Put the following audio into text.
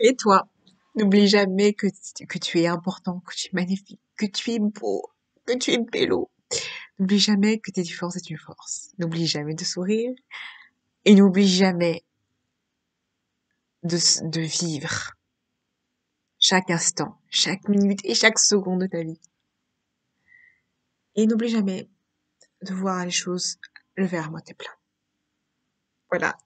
Et toi, n'oublie jamais que, tu es important, que tu es magnifique, que tu es beau, que tu es bello. N'oublie jamais que tes différences c'est une force. N'oublie jamais de sourire et n'oublie jamais de, de vivre chaque instant, chaque minute et chaque seconde de ta vie. Et n'oublie jamais de voir les choses le verre à moitié plein. Voilà,